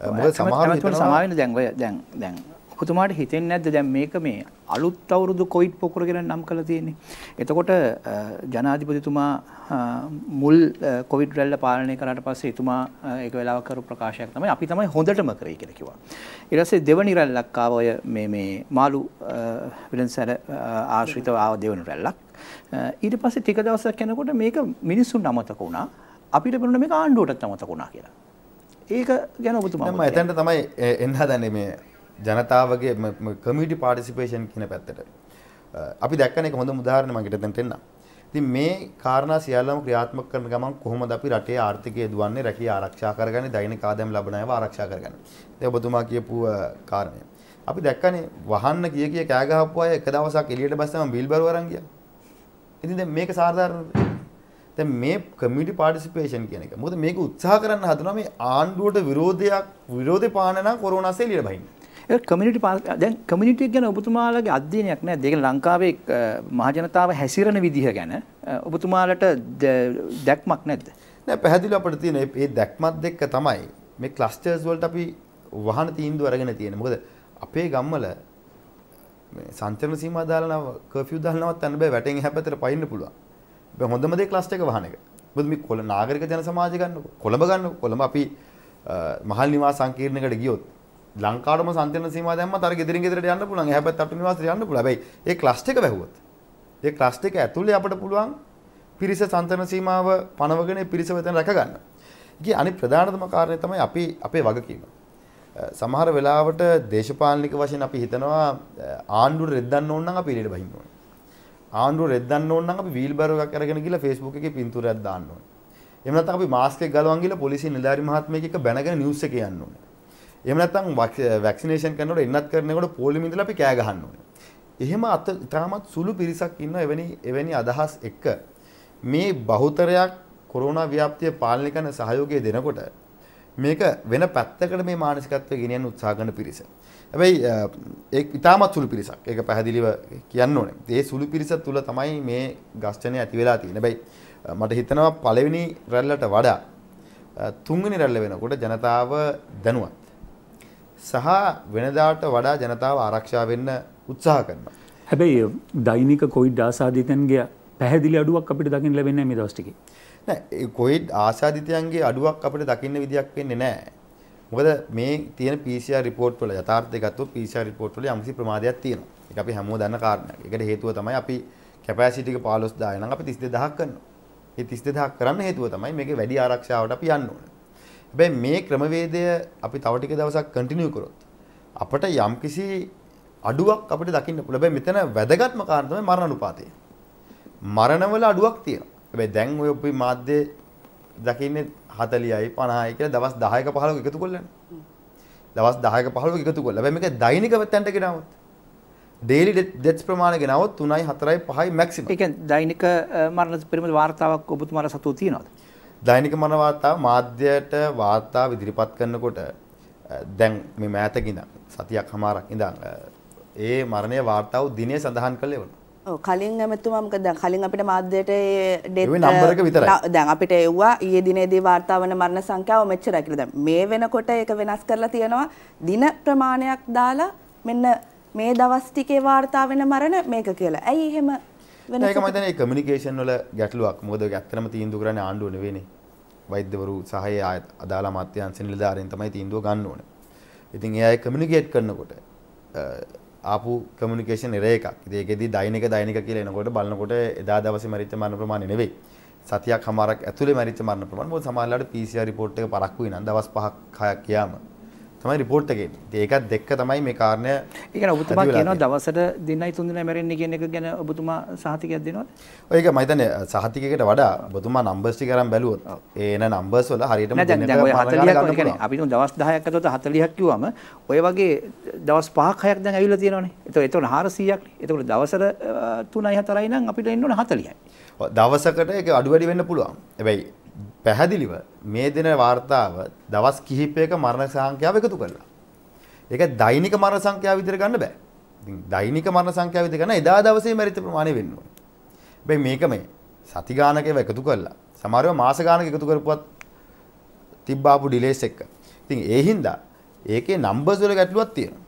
මොකද සමහර විට සමහර වෙන දැන් ඔය දැන් දැන් ඔබතුමාට හිතෙන්නේ නැද්ද දැන් මේක මේ අලුත් අවුරුදු කොවිඩ් පොකුර කියලා නම් කරලා තියෙන්නේ. එතකොට ජනාධිපතිතුමා මුල් කොවිඩ් රැල්ල පාලනය කරාට පස්සේ එතුමා ඒක වෙලාවක කරපු ප්‍රකාශයක් තමයි අපි තමයි හොඳටම කරේ කියලා කිව්වා. ඊට පස්සේ දෙවනි රැල්ලක් ආව ඔය මේ මේ මාළු විලන්සර ආශ්‍රිතව ආව දෙවනි රැල්ලක්. ඊට පස්සේ ටික දවසක් යනකොට මේක මිනිස්සුන් අමතක වුණා. අපිට බලන්න මේක ආණ්ඩුවටත් අමතක වුණා කියලා. ඒක ගැන ඔබතුමා මම එතනට තමයි එන්න හදන්නේ මේ ජනතාවගේ කමියුනිටි පාටිසිපේෂන් කියන පැත්තට. අපි දැක්කන එක හොඳ උදාහරණයක් මම ගෙතෙන්ට එන්න. ඉතින් මේ කාරණා සියල්ලම ක්‍රියාත්මක කරන ගමන් කොහොමද අපි රටේ ආර්ථිකය දුවන්නේ රැකී ආරක්ෂා කරගන්නේ දෛනික ආදායම් ලබන අයව ආරක්ෂා කරගන්නේ. ඉතින් ඔබතුමා කියපු කාරණය. අපි දැක්කනේ වහන්න කිය කිය කෑ ගහපු අය එක දවසක් එළියට බස්සම බිල් බරුව අරන් ගියා. ඉතින් දැන් මේක සාධාරණද? දැන් මේ කමියුනිටි පාටිසිපේෂන් කියන එක. මොකද මේක උත්සාහ කරන්න හදනවා මේ ආණ්ඩුවට විරෝධයක් විරෝධේ පාන්න නම් කොරෝනාස් එළියට බහින්න. ඒක කමියුනිටි දැන් කමියුනිටි ගැන ඔබතුමාලගේ අධ්‍යයනයක් නැහැ. දෙක ලංකාවේ මහජනතාව හැසිරෙන විදිහ ගැන ඔබතුමාලට දැක්මක් නැද්ද? නෑ පැහැදිලිව අපිට තියෙන මේ දැක්මත් දෙක තමයි මේ ක්ලස්ටර්ස් වලට අපි වහන තීන්දුව අරගෙන තියෙන්නේ. මොකද අපේ ගම්වල මේ සංචරණ සීමා දාලා කර්ෆියු දාලා නවත්තන්න බෑ වැටෙන් හැපතට පයින්න පුළුවන්. හොඳම දේ ක්ලස්ටර් එක වහන එක. මොකද මේ කොළ නාගරික ජන සමාජය ගන්නකො කොළඹ ගන්නකො කොළඹ අපි මහල් නිවාස සංකීර්ණයකට ගියොත් ලංකාවටම සංතර්ණ සීමා දැම්මත් අර ගෙදරින් ගෙදරට යන්න පුළුවන්. එහා පැත්තට අටු නිවාසෙට යන්න පුළුවන්. හැබැයි ඒ ක්ලස්ටර් එක වැහුවොත් ඒ ක්ලස්ටර් එක ඇතුලේ අපිට පුළුවන් පිරිස සංතර්ණ සීමාව පනවගෙන පිරිස වෙතන රැක ගන්න. ඉතින් අනිත් ප්‍රධානතම කාරණේ තමයි අපි අපේ වගකීම. සමහර වෙලාවට දේශපාලනික වශයෙන් අපි හිතනවා ආණ්ඩුව රෙද්දන්න ඕන නම් අපි එළියට බහින්න ඕනේ. ආණ්ඩුව රෙද්දන්න ඕන නම් අපි වීල් බෑරෝ එකක් අරගෙන ගිහලා Facebook එකේ පින්තූරයක් දාන්න ඕනේ. එහෙම නැත්නම් අපි මාස්ක් එක ගලවන් ගිහලා පොලිසිය නිලධාරි මහත්මයෙක් එක්ක බැනගෙන නිවුස් එක යන්න ඕනේ. එහෙම නැත්නම් වැක්සිනේෂන් කරනකොට එන්නත් කරනකොට පොලිමේ ඉඳලා අපි කෑ ගහන්න ඕනේ. එහෙම අත ඉතාමත් සුළු පිරිසක් ඉන්න එවැනි එවැනි අදහස් එක්ක මේ බහුතරයක් කොරෝනා ව්‍යාප්තිය පාලනය කරන සහයෝගය දෙනකොට මේක වෙන පැත්තකට මේ මානසිකත්වය ගෙනියන්න උත්සාහ කරන පිරිස. හැබැයි ඒ ඉතාමත් සුළු පිරිසක්. ඒක පැහැදිලිව කියන්න ඕනේ. ඒ සුළු පිරිස තුල තමයි මේ ගස්ඨනය ඇති වෙලා තියෙන්නේ. හැබැයි මට හිතනවා පළවෙනි රැල්ලට වඩා තුන්වෙනි රැල්ල වෙනකොට ජනතාව දැනුවත්. සහ වෙනදාට වඩා ජනතාව ආරක්ෂා වෙන්න උත්සාහ කරනවා. හැබැයි දෛනික කොවිඩ් ආසාදිතයන්ගේ පැහැදිලි අඩුවක් අපිට දකින්න ලැබෙන්නේ නැහැ මේ දවස් ටිකේ. නෑ කොවිඩ් ආසාදිතයන්ගේ අඩුවක් අපිට දකින්න විදියක් වෙන්නේ නෑ. මොකද මේ තියෙන PCR report වල යථාර්ථය ගත්තොත් PCR report වල යම්කිසි ප්‍රමාදයක් තියෙනවා. ඒක අපි හැමෝම දන්න කාරණයක්. ඒකට හේතුව තමයි අපි capacity එක 15000 නම් අපි 32000ක් කරනවා. ඒ 32000ක් කරන්න හේතුව තමයි මේකේ වැඩි ආරක්ෂාවට අපි යන්න ඕනේ. හැබැයි මේ ක්‍රමවේදය අපි තව ටික දවසක් කන්ටිනියු කරොත් අපට යම්කිසි අඩුවක් අපිට දකින්න පුළුවන්. හැබැයි මෙතන වැදගත්ම කාරණා තමයි මරණ අනුපාතය. මරණවල අඩුවක් තියෙනවා. හැබැයි දැන් ඔය අපි මාධ්‍ය දකින්නේ 40යි 50යි කියලා දවස් 10ක 15ක එකතු කරලානේ. දවස් 10ක 15ක එකතු කරලා. හැබැයි මේක දෛනිකව තැන්ට ගෙනාවොත් ඩේලි ඩෙත්ස් ප්‍රමාණය ගෙනාවොත් 3යි 4යි 5යි මැක්සිමම්. ඒ කියන්නේ දෛනික මරණ පිළිබඳ වාර්තාවක් ඔබතුමාලා සතුව තියෙනවද? දෛනික මරණ වාර්තාව මාධ්‍යයට වාර්තාව ඉදිරිපත් කරනකොට දැන් මේ මෑතක ඉඳන් සතියක් හමාරක් ඉඳන් ඒ මරණයේ වාර්තාව දිනේ සඳහන් කළේ වුණා. කලින් ඇමතුමා මොකද දැන් කලින් අපිට මාධ්‍යයට ඩෙත් නම්බර් එක විතරයි. දැන් අපිට එව්වා ඊයේ දිනේදී වාර්තා වන මරණ සංඛ්‍යාව මෙච්චරයි කියලා. දැන් මේ වෙනකොට ඒක වෙනස් කරලා තියෙනවා දින ප්‍රමාණයක් දාලා මෙන්න මේ දවස් ටිකේ වාර්තා වෙන මරණ මේක කියලා. ඇයි එහෙම වෙනස? ඒක මම හිතන්නේ කමියුනිකේෂන් වල ගැටලුවක්. මොකද ඒක ඇත්තටම තීන්දුව කරන්නේ ආණ්ඩුව නෙවෙයිනේ. වෛද්‍යවරු සහය අදාළ අමාත්‍යාංශ නිලධාරීන් තමයි තීන්දුව ගන්න ඕනේ. ඉතින් ඒ අය කමියුනිකේට් කරනකොට ආපු කමියුනිකේෂන් එරේ එකක්. ඉතින් ඒකෙදි දෛනික දෛනික කියලා එනකොට බලනකොට එදා දවසේ මරිච්ච මරණ ප්‍රමාණය නෙවෙයි. සතියක් හමාරක් ඇතුලේ මරිච්ච මරණ ප්‍රමාණය. මොකද සමහරවිට PCR report එක පරක්කු වෙනවා. දවස් 5ක් 6ක් ගියාම තමයි රිපෝට් එකේ. ඉතින් ඒකත් දෙක්ක තමයි මේ කාරණය. ඒ කියන්නේ ඔබතුමා කියනවා දවසට දිනයි තුන් දිනයි මැරෙන්නේ කියන එක ගැන ඔබතුමා සහතිකයක් දෙනවද? ඔය ඒක මම හිතන්නේ සහතිකයකට වඩා ඔබතුමා නම්බර්ස් ටික අරන් බැලුවොත් ඒ එන නම්බර්ස් වල හරියටම දෙන්න බෑ. ඔය 40ක් ඔය කියන්නේ අපි තුන් දවස් 10ක් අතට 40ක් කිව්වම ඔය වගේ දවස් 5ක් 6ක් දැන් ඇවිල්ලා තියෙනවනේ. ඒතකොට ඒතකොට 400ක් නේ. ඒතකොට දවසට 3යි 4යි නම් අපිට එන්න ඕන 40යි. දවසකට ඒක අඩු වැඩි වෙන්න පුළුවන්. හැබැයි පැහැදිලිව මේ දෙන වාර්තාව දවස් කිහිපයක මරණ සංඛ්‍යාව එකතු කරලා. ඒක දෛනික මරණ සංඛ්‍යාව විදිහට ගන්න බෑ. ඉතින් දෛනික මරණ සංඛ්‍යාව විදිහට ගන්න එදා දවසේ මරිත ප්‍රමාණය වෙන්න ඕනේ. හැබැයි මේක මේ සති ගානකව එකතු කරලා සමහරව මාස ගානක එකතු කරපුවත් තිබ්බ ආපු ඩිලේස් එක. ඉතින් ඒ හින්දා ඒකේ නම්බර්ස් වල ගැටලුවක් තියෙනවා.